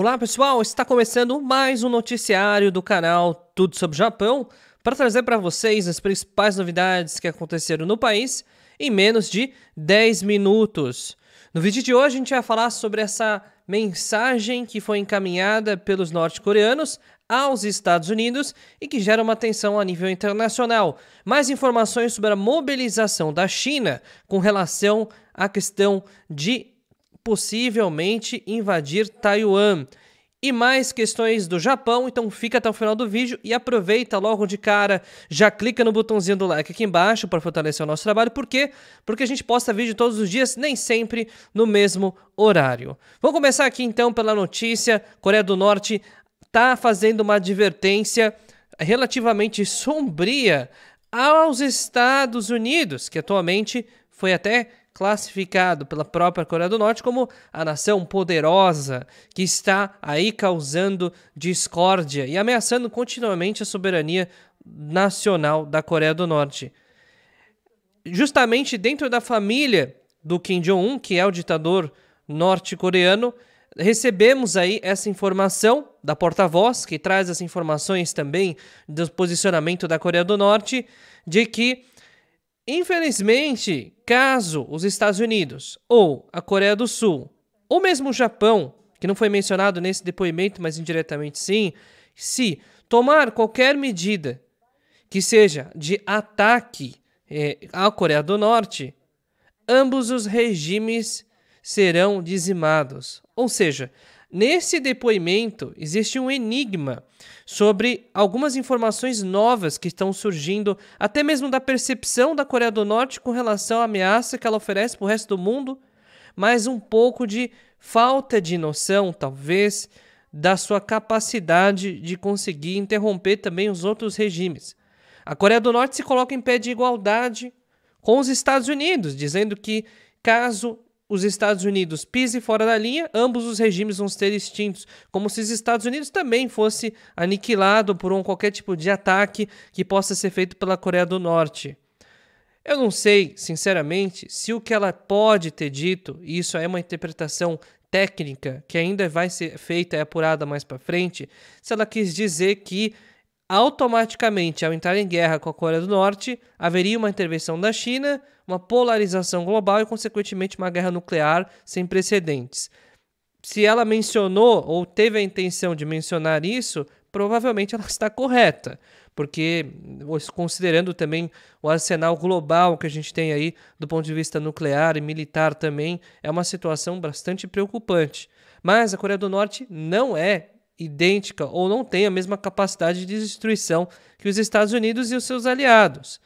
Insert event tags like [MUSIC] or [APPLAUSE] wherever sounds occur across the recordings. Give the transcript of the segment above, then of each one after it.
Olá pessoal, está começando mais um noticiário do canal Tudo sobre o Japão para trazer para vocês as principais novidades que aconteceram no país em menos de 10 minutos. No vídeo de hoje a gente vai falar sobre essa mensagem que foi encaminhada pelos norte-coreanos aos Estados Unidos e que gera uma tensão a nível internacional. Mais informações sobre a mobilização da China com relação à questão de possivelmente invadir Taiwan. E mais questões do Japão, então fica até o final do vídeo e aproveita logo de cara, já clica no botãozinho do like aqui embaixo para fortalecer o nosso trabalho, por quê? Porque a gente posta vídeo todos os dias, nem sempre no mesmo horário. Vamos começar aqui então pela notícia, Coreia do Norte está fazendo uma advertência relativamente sombria aos Estados Unidos, que atualmente foi até classificado pela própria Coreia do Norte como a nação poderosa que está aí causando discórdia e ameaçando continuamente a soberania nacional da Coreia do Norte. Justamente dentro da família do Kim Jong-un, que é o ditador norte-coreano, recebemos aí essa informação da porta-voz, que traz as informações também do posicionamento da Coreia do Norte, de que Infelizmente, caso os Estados Unidos ou a Coreia do Sul, ou mesmo o Japão, que não foi mencionado nesse depoimento, mas indiretamente sim, se tomar qualquer medida que seja de ataque eh, à Coreia do Norte, ambos os regimes serão dizimados. Ou seja, Nesse depoimento, existe um enigma sobre algumas informações novas que estão surgindo, até mesmo da percepção da Coreia do Norte com relação à ameaça que ela oferece para o resto do mundo, mas um pouco de falta de noção, talvez, da sua capacidade de conseguir interromper também os outros regimes. A Coreia do Norte se coloca em pé de igualdade com os Estados Unidos, dizendo que caso os Estados Unidos pise fora da linha, ambos os regimes vão ser extintos, como se os Estados Unidos também fosse aniquilado por um qualquer tipo de ataque que possa ser feito pela Coreia do Norte. Eu não sei, sinceramente, se o que ela pode ter dito, e isso é uma interpretação técnica que ainda vai ser feita e apurada mais para frente, se ela quis dizer que automaticamente, ao entrar em guerra com a Coreia do Norte, haveria uma intervenção da China, uma polarização global e, consequentemente, uma guerra nuclear sem precedentes. Se ela mencionou ou teve a intenção de mencionar isso, provavelmente ela [LAUGHS] está correta, porque considerando também o arsenal global que a gente tem aí do ponto de vista nuclear e militar também, é uma situação bastante preocupante. Mas a Coreia do Norte não é idêntica ou não tem a mesma capacidade de destruição que os Estados Unidos e os seus aliados.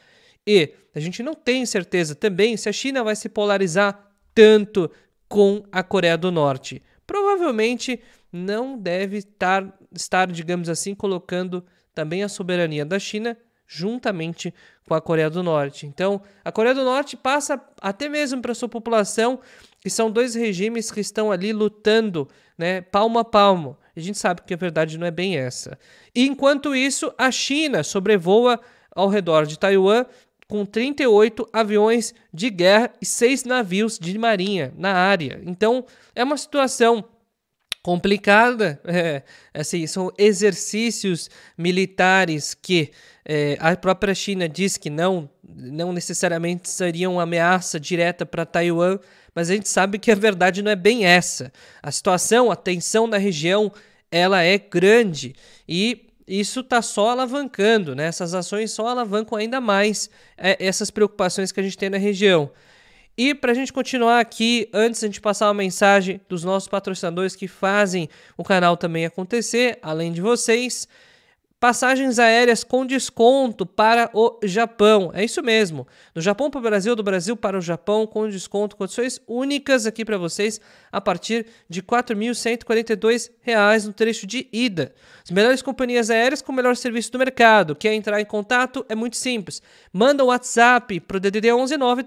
E a gente não tem certeza também se a China vai se polarizar tanto com a Coreia do Norte. Provavelmente não deve estar, estar digamos assim, colocando também a soberania da China juntamente com a Coreia do Norte. Então, a Coreia do Norte passa até mesmo para sua população, que são dois regimes que estão ali lutando, né, palmo a palmo. A gente sabe que a verdade não é bem essa. E enquanto isso, a China sobrevoa ao redor de Taiwan com 38 aviões de guerra e 6 navios de marinha na área. Então, é uma situação complicada. [LAUGHS] É, assim, são exercícios militares que é, a própria China diz que não, não necessariamente seriam ameaça direta para Taiwan, mas a gente sabe que a verdade não é bem essa. A situação, a tensão na região, ela é grande e isso está só alavancando, né? Essas ações só alavancam ainda mais é, essas preocupações que a gente tem na região. E para a gente continuar aqui, antes de a gente passar uma mensagem dos nossos patrocinadores que fazem o canal também acontecer, além de vocês, passagens aéreas com desconto para o Japão. É isso mesmo. Do Japão para o Brasil, do Brasil para o Japão, com desconto, condições únicas aqui para vocês a partir de R$ 4.142 no trecho de ida. As melhores companhias aéreas com o melhor serviço do mercado. Quer entrar em contato? É muito simples. Manda um WhatsApp para o DDD 11 9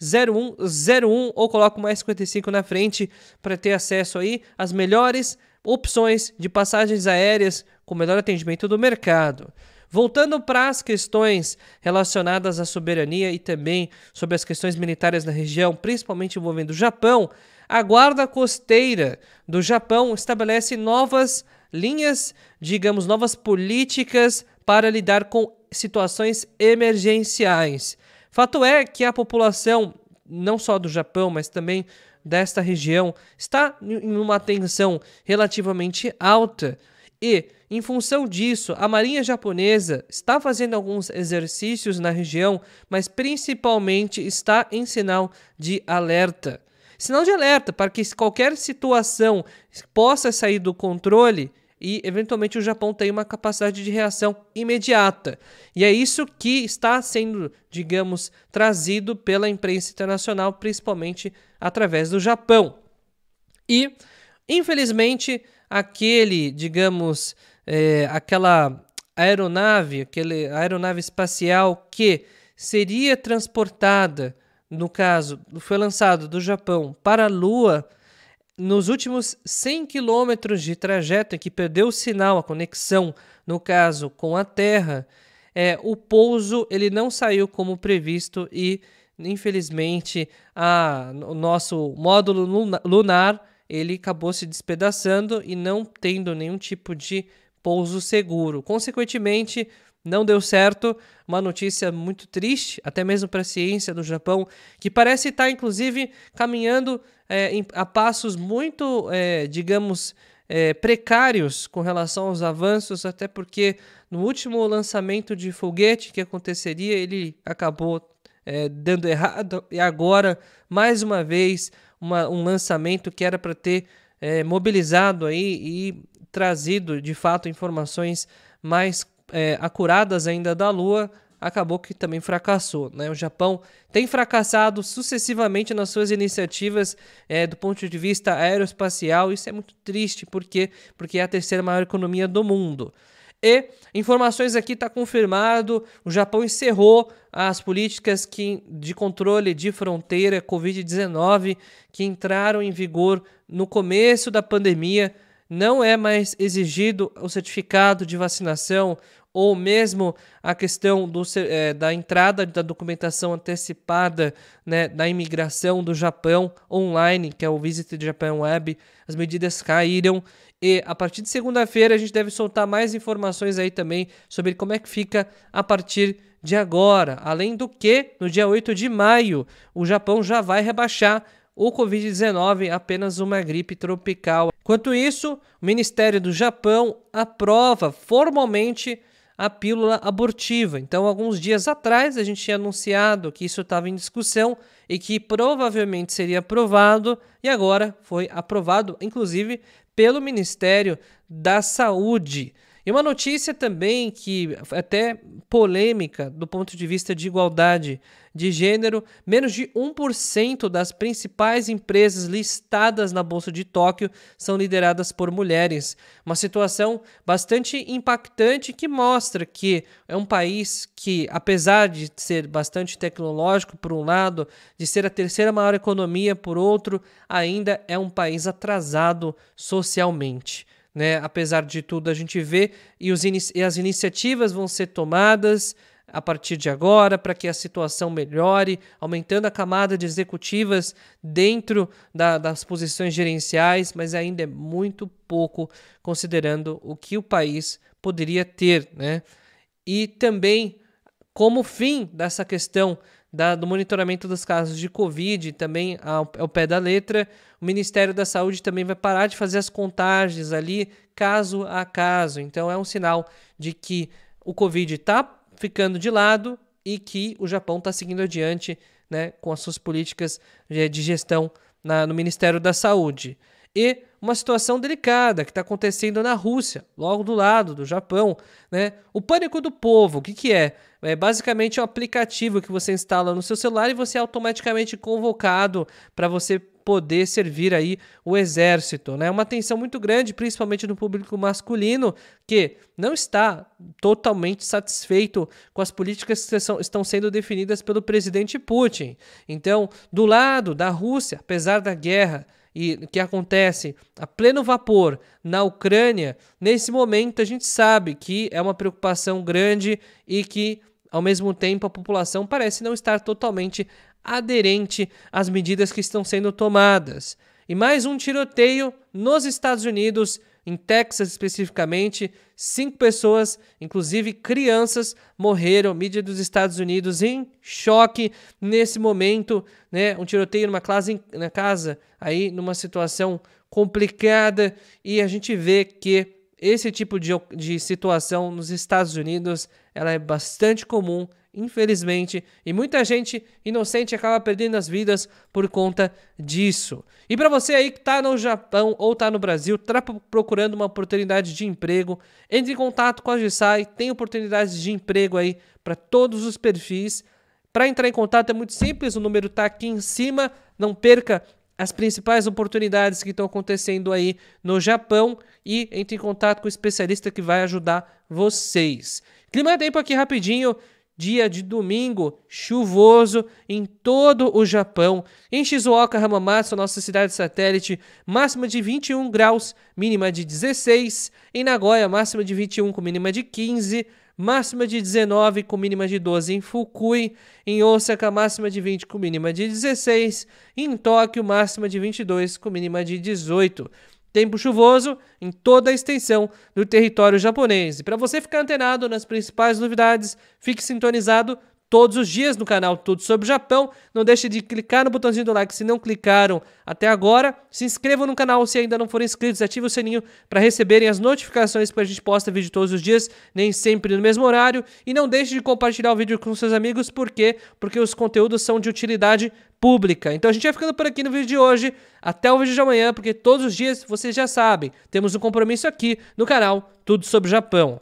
0101 ou coloca o mais 55 na frente para ter acesso aí às melhores opções de passagens aéreas com o melhor atendimento do mercado. Voltando para as questões relacionadas à soberania e também sobre as questões militares na região, principalmente envolvendo o Japão, a guarda costeira do Japão estabelece novas linhas, digamos, novas políticas para lidar com situações emergenciais. Fato é que a população, não só do Japão, mas também desta região, está em uma tensão relativamente alta e em função disso, a Marinha Japonesa está fazendo alguns exercícios na região, mas principalmente está em sinal de alerta. Sinal de alerta para que qualquer situação possa sair do controle e, eventualmente, o Japão tenha uma capacidade de reação imediata. E é isso que está sendo, digamos, trazido pela imprensa internacional, principalmente através do Japão. E, infelizmente, aquele, digamos, é, aquela aeronave, aquele aeronave espacial que seria transportada, no caso, foi lançado do Japão para a Lua, nos últimos 100 quilômetros de trajeto em que perdeu o sinal, a conexão, no caso, com a Terra, é, o pouso ele não saiu como previsto e, infelizmente, a, o nosso módulo lunar ele acabou se despedaçando e não tendo nenhum tipo de pouso seguro. Consequentemente, não deu certo. Uma notícia muito triste, até mesmo para a ciência do Japão, que parece estar, tá, inclusive, caminhando é, em, a passos muito, é, digamos, é, precários com relação aos avanços, até porque no último lançamento de foguete que aconteceria, ele acabou é, dando errado, e agora, mais uma vez, uma, um lançamento que era para ter é, mobilizado aí e trazido de fato informações mais é, acuradas ainda da Lua, acabou que também fracassou. Né? O Japão tem fracassado sucessivamente nas suas iniciativas é, do ponto de vista aeroespacial. Isso é muito triste, porque, porque é a terceira maior economia do mundo. E informações aqui está confirmado, o Japão encerrou as políticas que, de controle de fronteira COVID-19 que entraram em vigor no começo da pandemia não é mais exigido o certificado de vacinação ou mesmo a questão do, é, da entrada da documentação antecipada né, da imigração do Japão online, que é o Visit Japan Web, as medidas caíram. E a partir de segunda-feira a gente deve soltar mais informações aí também sobre como é que fica a partir de agora. Além do que, no dia 8 de maio, o Japão já vai rebaixar o Covid-19 apenas uma gripe tropical. Enquanto isso, o Ministério do Japão aprova formalmente a pílula abortiva. Então, alguns dias atrás, a gente tinha anunciado que isso estava em discussão e que provavelmente seria aprovado, e agora foi aprovado, inclusive, pelo Ministério da Saúde. E uma notícia também que é até polêmica do ponto de vista de igualdade de gênero, menos de 1% das principais empresas listadas na bolsa de Tóquio são lideradas por mulheres. Uma situação bastante impactante que mostra que é um país que, apesar de ser bastante tecnológico por um lado, de ser a terceira maior economia por outro, ainda é um país atrasado socialmente. Né? Apesar de tudo, a gente vê e, os e as iniciativas vão ser tomadas a partir de agora para que a situação melhore, aumentando a camada de executivas dentro da, das posições gerenciais, mas ainda é muito pouco considerando o que o país poderia ter, né? E também como fim dessa questão da, do monitoramento dos casos de Covid também ao, ao, pé da letra. O Ministério da Saúde também vai parar de fazer as contagens ali, caso a caso. Então é um sinal de que o Covid está ficando de lado e que o Japão está seguindo adiante né, com as suas políticas eh, de gestão na, no Ministério da Saúde e uma situação delicada que está acontecendo na Rússia, logo do lado do Japão. Né? O Pânico do Povo, o que, que é? É basicamente um aplicativo que você instala no seu celular e você é automaticamente convocado para você poder servir aí o exército, né? Uma tensão muito grande, principalmente no público masculino, que não está totalmente satisfeito com as políticas que são, estão sendo definidas pelo presidente Putin. Então, do lado da Rússia, apesar da guerra e que acontece a pleno vapor na Ucrânia, nesse momento a gente sabe que é uma preocupação grande e que, ao mesmo tempo, a população parece não estar totalmente aderente às medidas que estão sendo tomadas. E mais um tiroteio nos Estados Unidos em Texas, especificamente, cinco pessoas, inclusive crianças, morreram. A mídia dos Estados Unidos em choque nesse momento, né? Um tiroteio numa classe, na casa, aí numa situação complicada. E a gente vê que esse tipo de, de situação nos Estados Unidos ela é bastante comum infelizmente, e muita gente inocente acaba perdendo as vidas por conta disso. E para você aí que está no Japão ou está no Brasil, está procurando uma oportunidade de emprego, entre em contato com a Gisai, tem oportunidades de emprego aí para todos os perfis. Para entrar em contato é muito simples, o número está aqui em cima, não perca as principais oportunidades que estão acontecendo aí no Japão e entre em contato com o especialista que vai ajudar vocês. Clima tempo aqui rapidinho dia de domingo chuvoso em todo o Japão. Em Shizuoka, Hamamatsu, nossa cidade satélite, máxima de 21 graus, mínima de 16. Em Nagoya, máxima de 21 com mínima de 15. Máxima de 19 com mínima de 12 em Fukui, em Osaka máxima de 20 com mínima de 16, em Tóquio máxima de 22 com mínima de 18 tempo chuvoso em toda a extensão do território japonês. E para você ficar antenado nas principais novidades, fique sintonizado todos os dias no canal Tudo sobre o Japão. Não deixe de clicar no botãozinho do like se não clicaram até agora. Se inscrevam no canal se ainda não forem inscritos, ative o sininho para receberem as notificações que a gente posta vídeo todos os dias, nem sempre no mesmo horário. E não deixe de compartilhar o vídeo com seus amigos, por quê? Porque os conteúdos são de utilidade pública. Então a gente vai ficando por aqui no vídeo de hoje. Até o vídeo de amanhã, porque todos os dias, vocês já sabem, temos um compromisso aqui no canal Tudo sobre o Japão.